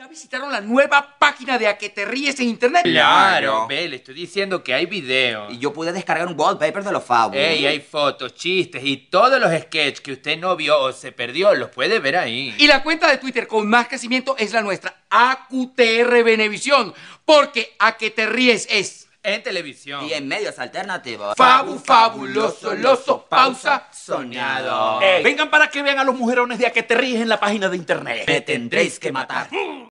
¿Ya visitaron la nueva página de A que te ríes en internet? Claro, ve, le estoy diciendo que hay videos. Y yo pude descargar un wallpaper de los fabulos. Ey, hay fotos, chistes y todos los sketches que usted no vio o se perdió, los puede ver ahí. Y la cuenta de Twitter con más crecimiento es la nuestra, AQTR Venevisión porque A que te ríes es... En televisión. Y en medios alternativos. Fabu, fabuloso, loso, pausa, soñado. vengan para que vean a los mujerones de A que te ríes en la página de internet. Me tendréis que matar.